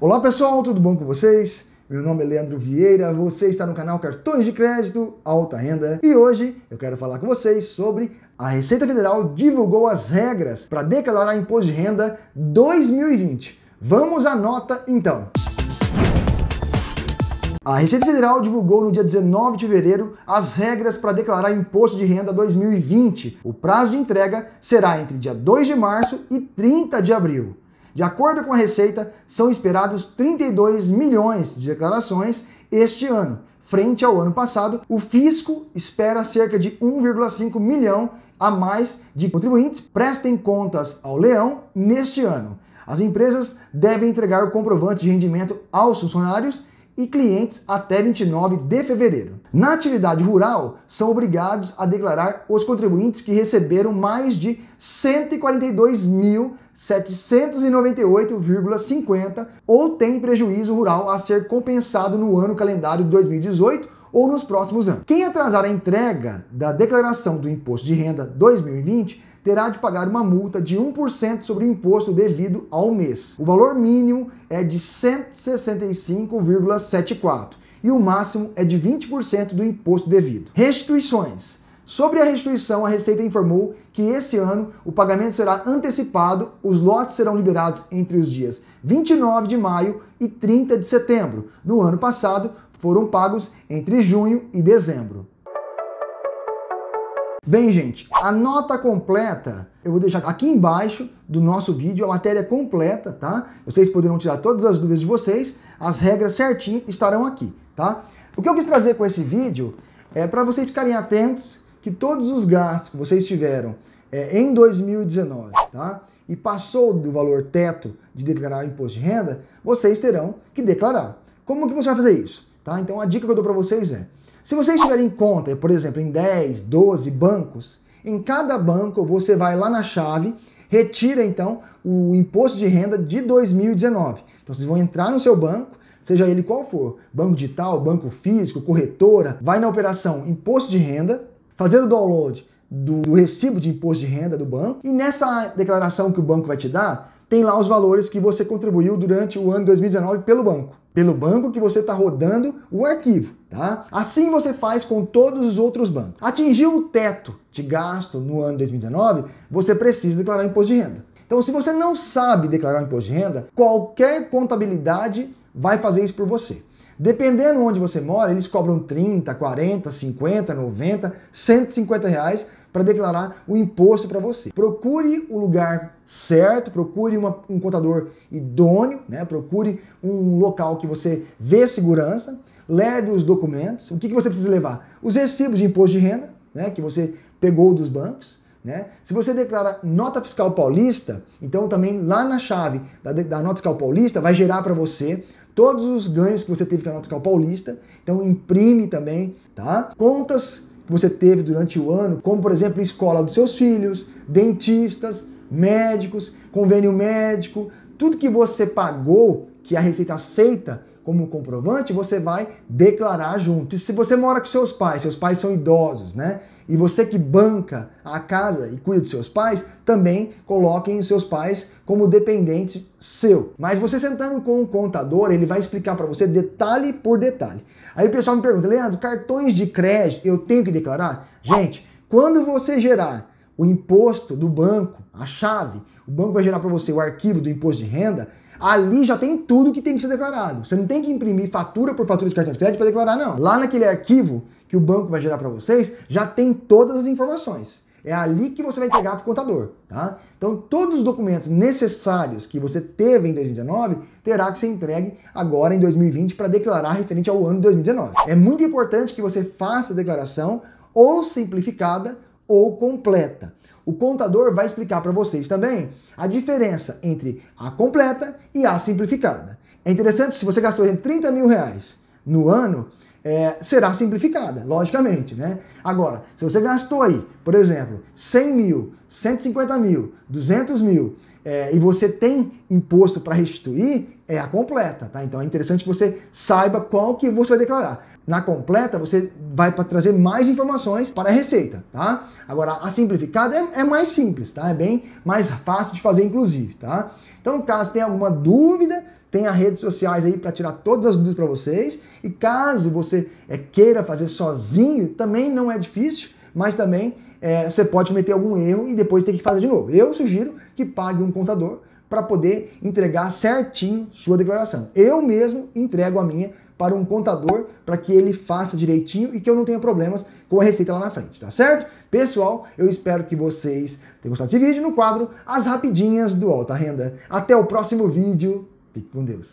Olá pessoal, tudo bom com vocês? Meu nome é Leandro Vieira, você está no canal Cartões de Crédito Alta Renda e hoje eu quero falar com vocês sobre a Receita Federal divulgou as regras para declarar imposto de renda 2020. Vamos à nota então. A Receita Federal divulgou no dia 19 de fevereiro as regras para declarar imposto de renda 2020. O prazo de entrega será entre dia 2 de março e 30 de abril. De acordo com a Receita, são esperados 32 milhões de declarações este ano. Frente ao ano passado, o fisco espera cerca de 1,5 milhão a mais de contribuintes prestem contas ao leão neste ano. As empresas devem entregar o comprovante de rendimento aos funcionários e clientes até 29 de fevereiro. Na atividade rural, são obrigados a declarar os contribuintes que receberam mais de 142.798,50 ou têm prejuízo rural a ser compensado no ano calendário de 2018 ou nos próximos anos. Quem atrasar a entrega da declaração do imposto de renda 2020 terá de pagar uma multa de 1% sobre o imposto devido ao mês. O valor mínimo é de 165,74 e o máximo é de 20% do imposto devido. Restituições. Sobre a restituição, a Receita informou que esse ano o pagamento será antecipado, os lotes serão liberados entre os dias 29 de maio e 30 de setembro. No ano passado, foram pagos entre junho e dezembro. Bem, gente, a nota completa eu vou deixar aqui embaixo do nosso vídeo a matéria completa, tá? Vocês poderão tirar todas as dúvidas de vocês, as regras certinhas estarão aqui, tá? O que eu quis trazer com esse vídeo é para vocês ficarem atentos que todos os gastos que vocês tiveram é, em 2019, tá? E passou do valor teto de declarar imposto de renda, vocês terão que declarar. Como que você vai fazer isso? Tá? Então a dica que eu dou para vocês é se vocês tiverem conta, por exemplo, em 10, 12 bancos, em cada banco você vai lá na chave, retira então o imposto de renda de 2019. Então vocês vão entrar no seu banco, seja ele qual for, banco digital, banco físico, corretora, vai na operação imposto de renda, fazer o download do recibo de imposto de renda do banco e nessa declaração que o banco vai te dar, tem lá os valores que você contribuiu durante o ano 2019 pelo banco pelo banco que você está rodando o arquivo, tá? Assim você faz com todos os outros bancos. Atingiu o teto de gasto no ano 2019, você precisa declarar imposto de renda. Então, se você não sabe declarar imposto de renda, qualquer contabilidade vai fazer isso por você. Dependendo onde você mora, eles cobram 30, 40, 50, 90, 150 reais para declarar o imposto para você. Procure o lugar certo, procure uma, um contador idôneo, né? procure um local que você vê segurança, leve os documentos. O que, que você precisa levar? Os recibos de imposto de renda, né? que você pegou dos bancos. Né? Se você declara nota fiscal paulista, então também lá na chave da, da nota fiscal paulista vai gerar para você todos os ganhos que você teve com a nota fiscal paulista. Então imprime também, tá? Contas que você teve durante o ano, como por exemplo escola dos seus filhos, dentistas, médicos, convênio médico, tudo que você pagou, que a Receita aceita como comprovante, você vai declarar junto. E se você mora com seus pais, seus pais são idosos, né? E você que banca a casa e cuida dos seus pais, também coloquem os seus pais como dependentes seu. Mas você sentando com um contador, ele vai explicar para você detalhe por detalhe. Aí o pessoal me pergunta, Leandro, cartões de crédito eu tenho que declarar? Gente, quando você gerar o imposto do banco, a chave, o banco vai gerar para você o arquivo do imposto de renda, ali já tem tudo que tem que ser declarado. Você não tem que imprimir fatura por fatura de cartão de crédito para declarar, não. Lá naquele arquivo que o banco vai gerar para vocês, já tem todas as informações. É ali que você vai entregar para o contador, tá? Então, todos os documentos necessários que você teve em 2019 terá que ser entregue agora em 2020 para declarar referente ao ano de 2019. É muito importante que você faça a declaração ou simplificada ou completa. O contador vai explicar para vocês também a diferença entre a completa e a simplificada. É interessante, se você gastou 30 mil reais no ano, é, será simplificada, logicamente, né? Agora, se você gastou aí, por exemplo, 100 mil, 150 mil, 200 mil, é, e você tem imposto para restituir, é a completa, tá? Então é interessante que você saiba qual que você vai declarar. Na completa, você vai para trazer mais informações para a receita, tá? Agora, a simplificada é, é, mais simples, tá? É bem mais fácil de fazer, inclusive, tá? Então, caso tenha alguma dúvida tem as redes sociais aí para tirar todas as dúvidas para vocês. E caso você é, queira fazer sozinho, também não é difícil, mas também é, você pode cometer algum erro e depois ter que fazer de novo. Eu sugiro que pague um contador para poder entregar certinho sua declaração. Eu mesmo entrego a minha para um contador para que ele faça direitinho e que eu não tenha problemas com a receita lá na frente, tá certo? Pessoal, eu espero que vocês tenham gostado desse vídeo no quadro As Rapidinhas do Alta Renda. Até o próximo vídeo. Fique com Deus.